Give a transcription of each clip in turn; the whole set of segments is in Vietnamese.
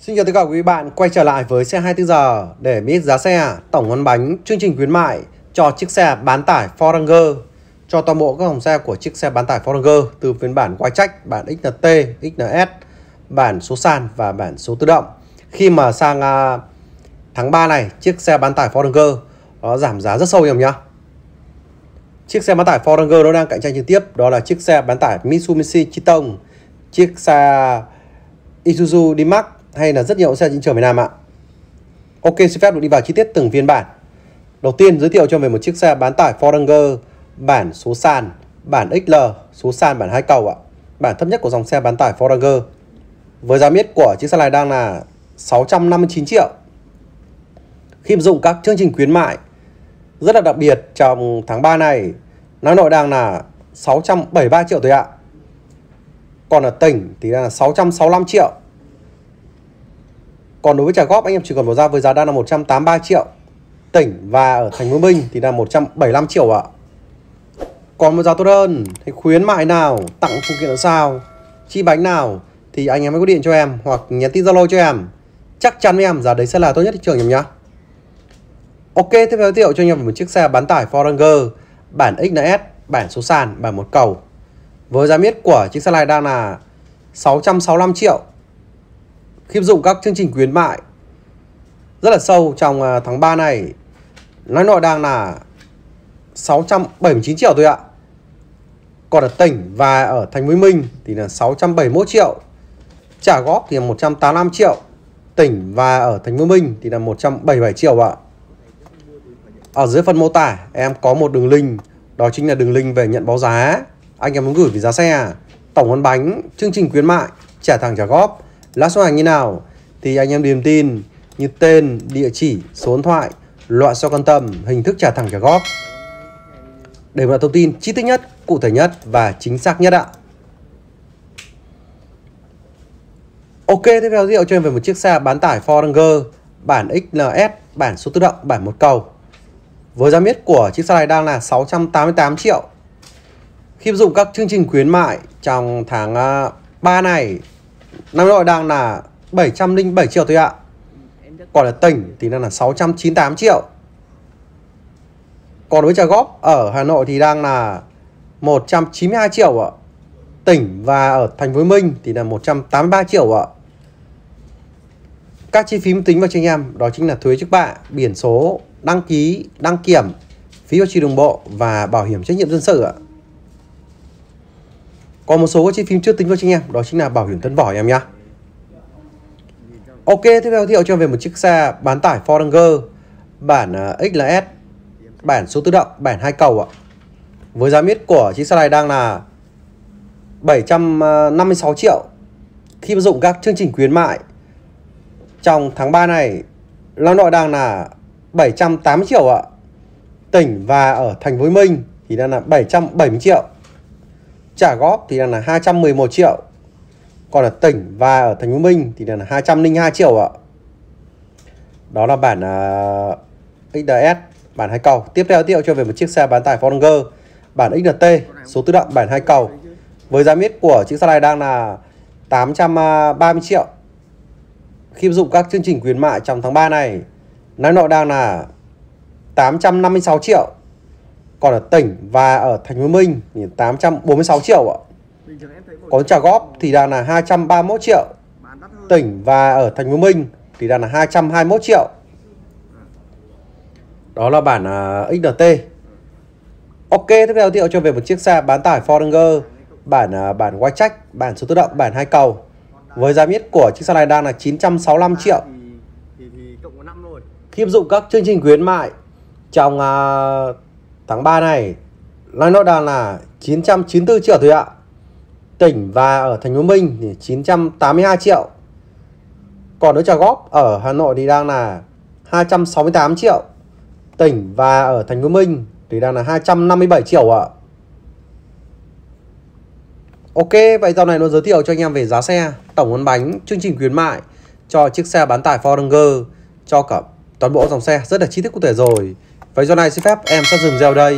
Xin chào tất cả quý bạn quay trở lại với xe 24 giờ để biết giá xe, tổng ngón bánh, chương trình khuyến mại cho chiếc xe bán tải forerunner cho toàn bộ các dòng xe của chiếc xe bán tải forerunner từ phiên bản quay trách, bản XNT, XNS, bản số sàn và bản số tự động. Khi mà sang à, tháng 3 này, chiếc xe bán tải forerunner nó giảm giá rất sâu em nhá. Chiếc xe bán tải forerunner nó đang cạnh tranh trực tiếp, đó là chiếc xe bán tải Mitsubishi Triton, chiếc xe Isuzu D-Max hay là rất nhiều xe trên trường Việt Nam ạ. Ok, xin phép được đi vào chi tiết từng phiên bản. Đầu tiên giới thiệu cho mình một chiếc xe bán tải Ford Ranger bản số sàn, bản XL, số sàn bản hai cầu ạ. Bản thấp nhất của dòng xe bán tải Ford Ranger. Với giá miết của chiếc xe này đang là 659 triệu. Khi dụng các chương trình khuyến mại rất là đặc biệt trong tháng 3 này, nó nội đang là 673 triệu thôi ạ. Còn ở tỉnh thì là 665 triệu còn đối với trả góp anh em chỉ cần bỏ ra với giá đang là 183 triệu tỉnh và ở thành phố Minh thì là 175 triệu ạ. Còn một giá tốt hơn thì khuyến mại nào, tặng phụ kiện làm sao, chi bánh nào thì anh em hãy gọi điện cho em hoặc nhắn tin Zalo cho em. Chắc chắn với em giá đấy sẽ là tốt nhất thị trường em nhá. Ok, tiếp theo giới thiệu cho anh em về một chiếc xe bán tải Ford Ranger bản XNS, bản số sàn, bản một cầu. Với giá miết của chiếc xe này đang là 665 triệu khiêm dụng các chương trình khuyến mại rất là sâu trong à, tháng 3 này nói nội đang là 679 triệu thôi ạ còn ở tỉnh và ở thành Hồ Minh thì là 671 triệu trả góp thì là 185 triệu tỉnh và ở thành phố Minh thì là 177 triệu ạ ở dưới phần mô tả em có một đường link đó chính là đường link về nhận báo giá anh em muốn gửi về giá xe tổng ăn bánh chương trình khuyến mại trả thẳng trả góp Lã số hàng như nào thì anh em điềm tin như tên, địa chỉ, số điện thoại, loại so quan tâm, hình thức trả thẳng trả góp. Để mà thông tin chi tiết nhất, cụ thể nhất và chính xác nhất ạ. Ok, tiếp theo giới thiệu cho em về một chiếc xe bán tải Ford Ranger bản XLS, bản số tự động, bản một cầu. Với giá miết của chiếc xe này đang là 688 triệu. Khi áp dụng các chương trình khuyến mại trong tháng 3 à, này năm Nội đang là 707 triệu thôi ạ Còn là tỉnh thì đang là 698 triệu Còn với trả góp ở Hà Nội thì đang là 192 triệu ạ Tỉnh và ở thành phố Minh thì là 183 triệu ạ Các chi phí tính vào cho anh em đó chính là thuế trước bạ, biển số, đăng ký, đăng kiểm, phí bảo trì đường bộ và bảo hiểm trách nhiệm dân sự ạ còn một số các chi phí chưa tính vào cho anh em, đó chính là bảo hiểm thân vỏ em nhá. Ok, tiếp theo giới thiệu cho em về một chiếc xe bán tải Ford Ranger bản à, XLS, bản số tự động, bản hai cầu ạ. Với giá miết của chiếc xe này đang là 756 triệu. Khi sử dụng các chương trình khuyến mại trong tháng 3 này, lao nội đang là 780 triệu ạ. Tỉnh và ở thành phố Hồ Minh thì đang là 770 triệu trả góp thì đang là 211 triệu còn ở tỉnh và ở thành phố Minh thì đang là 202 triệu ạ đó là bản uh, à, XDS bản hai cầu tiếp theo tiệu cho về một chiếc xe bán tải Forerunner bản XNT số tự động bản hai cầu với giá miết của chiếc xe này đang là 830 triệu khi dụng các chương trình khuyến mại trong tháng 3 này năm nội đang là 856 triệu còn ở tỉnh và ở thành phố Minh thì 846 triệu ạ. Có trả góp thì đang là 231 triệu. Tỉnh và ở thành phố Minh thì đang là 221 triệu. Đó là bản uh, à, XNT. Ok, tiếp theo thiệu cho về một chiếc xe bán tải Ford Ranger bản uh, bản trách bản số tự động, bản hai cầu. Với giá miết của chiếc xe này đang là 965 triệu. Khi áp dụng các chương trình khuyến mại trong uh, tháng 3 này Lai Nội Đàn là 994 triệu thôi ạ Tỉnh và ở thành phố Minh thì 982 triệu Còn đối trả góp ở Hà Nội thì đang là 268 triệu Tỉnh và ở thành phố Minh thì đang là 257 triệu ạ Ok, vậy dòng này nó giới thiệu cho anh em về giá xe, tổng uốn bánh, chương trình khuyến mại cho chiếc xe bán tải Ford Ranger, cho cả toàn bộ dòng xe rất là chi tiết cụ thể rồi. Vậy do này xin phép em sẽ dừng video đây.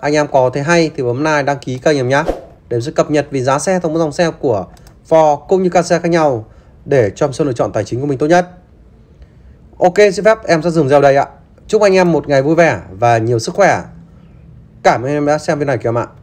Anh em có thấy hay thì bấm like đăng ký kênh em nhé để giúp cập nhật về giá xe thông các dòng xe của Ford cũng như các xe khác nhau để cho em sự lựa chọn tài chính của mình tốt nhất. Ok xin phép em sẽ dừng video đây ạ. Chúc anh em một ngày vui vẻ và nhiều sức khỏe. Cảm ơn em đã xem video này các em ạ.